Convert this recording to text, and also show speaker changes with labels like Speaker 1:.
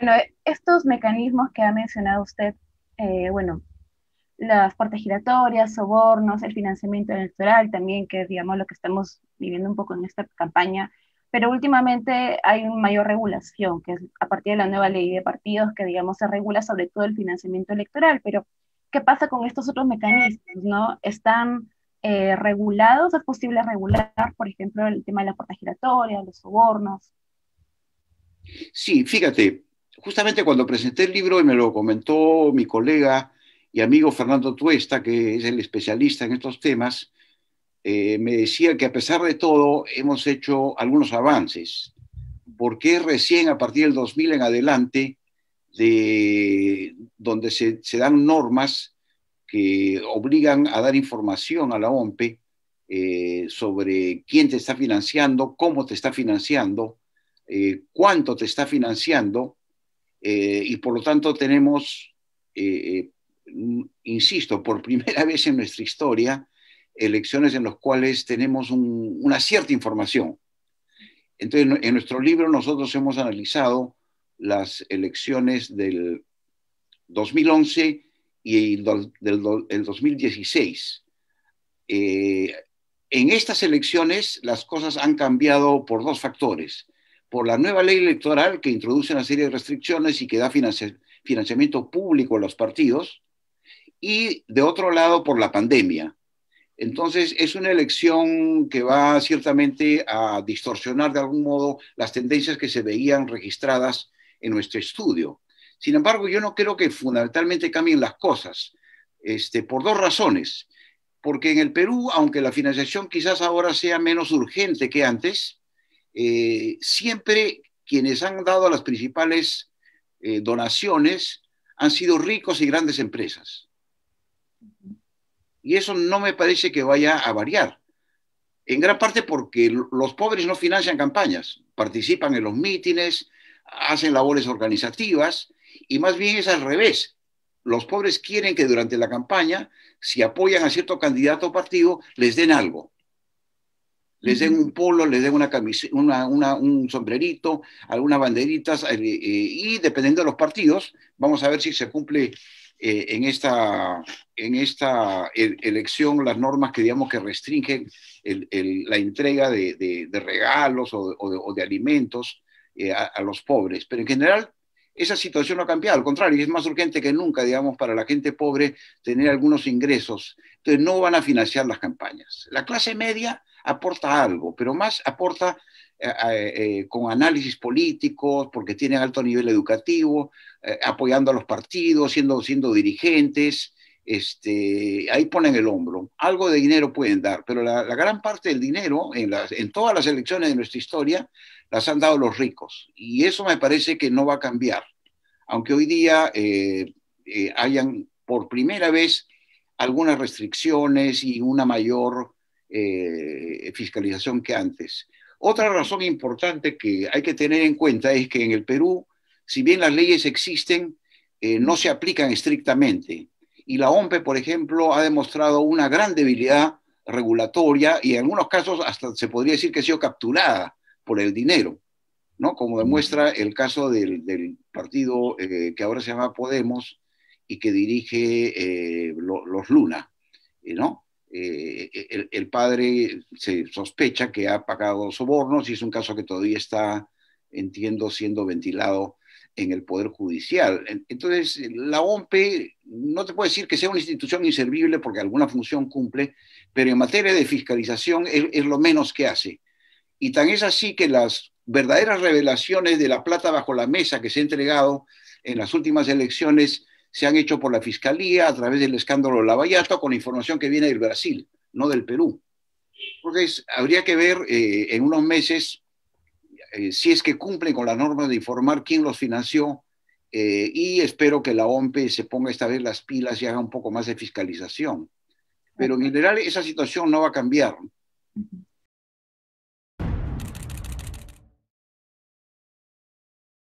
Speaker 1: Bueno, e, estos mecanismos que ha mencionado usted, eh, bueno, las puertas giratorias, sobornos, el financiamiento electoral también, que es, digamos, lo que estamos viviendo un poco en esta campaña, pero últimamente hay una mayor regulación, que es a partir de la nueva ley de partidos, que, digamos, se regula sobre todo el financiamiento electoral, pero ¿qué pasa con estos otros mecanismos, no? Están... Eh, regulados, es posible regular, por ejemplo, el tema de las puertas giratorias, los sobornos. Sí, fíjate, justamente cuando presenté el libro y me lo comentó mi colega y amigo Fernando Tuesta, que es el especialista en estos temas, eh, me decía que a pesar de todo hemos hecho algunos avances, porque recién a partir del 2000 en adelante de, donde se, dan normas que obligan a dar información a la OMPE eh, sobre quién te está financiando, cómo te está financiando, eh, cuánto te está financiando eh, y por lo tanto tenemos, eh, eh, insisto, por primera vez en nuestra historia, elecciones en las cuales tenemos una cierta información. Entonces, en nuestro libro nosotros hemos analizado las elecciones del 2011 y del, 2016. en estas elecciones las cosas han cambiado por dos factores por la nueva ley electoral que introduce una serie de restricciones y que da financiamiento público a los partidos, y de otro lado por la pandemia. Entonces, es una elección que va ciertamente a distorsionar de algún modo las tendencias que se veían registradas en nuestro estudio. Sin embargo, yo no creo que fundamentalmente cambien las cosas, este, por dos razones. Porque en el Perú, aunque la financiación quizás ahora sea menos urgente que antes, eh, siempre quienes han dado las principales eh, donaciones han sido ricos y grandes empresas. Y eso no me parece que vaya a variar. En gran parte porque los pobres no financian campañas, participan en los mítines, hacen labores organizativas, y más bien es al revés. Los pobres quieren que durante la campaña, si apoyan a cierto candidato o partido, les den algo les den un polo, les den una camisa, un sombrerito, algunas banderitas, eh, eh, y dependiendo de los partidos, vamos a ver si se cumple eh, en esta, en esta e, elección las normas que digamos que restringen la entrega de, regalos o, de, alimentos a, los pobres. Pero en general esa situación no ha cambiado, al contrario, es más urgente que nunca, digamos, para la gente pobre tener algunos ingresos. Entonces no van a financiar las campañas. La clase media aporta algo, pero más aporta eh, eh, eh, con análisis políticos, porque tiene alto nivel educativo, apoyando a los partidos, siendo, siendo dirigentes, este, ahí ponen el hombro. Algo de dinero pueden dar, pero la, gran parte del dinero en, todas las elecciones de nuestra historia las han dado los ricos. Y eso me parece que no va a cambiar. Aunque hoy día hayan por primera vez algunas restricciones y una mayor eh, fiscalización que antes. Otra razón importante que hay que tener en cuenta es que en el Perú, si bien las leyes existen, eh, no se aplican estrictamente. Y la OMPE, por ejemplo, ha demostrado una gran debilidad regulatoria y en algunos casos hasta se podría decir que ha sido capturada por el dinero, ¿no? Como mm. demuestra el caso del, partido eh, que ahora se llama Podemos y que dirige los Luna, ¿no? Eh, e, el, padre se sospecha que ha pagado sobornos y es un caso que todavía está, entiendo, siendo ventilado en el Poder Judicial. Entonces, la OMP no te puede decir que sea una institución inservible porque alguna función cumple, pero en materia de fiscalización es, es lo menos que hace. Y tan es así que las verdaderas revelaciones de la plata bajo la mesa que se ha entregado en las últimas elecciones se han hecho por la Fiscalía a través del escándalo Lavallato con información que viene del Brasil, no del Perú. Entonces, habría que ver eh, en unos meses eh, si es que cumplen con la norma de informar quién los financió eh, y espero que la OMP se ponga esta vez las pilas y haga un poco más de fiscalización. Pero en general esa situación no va a cambiar.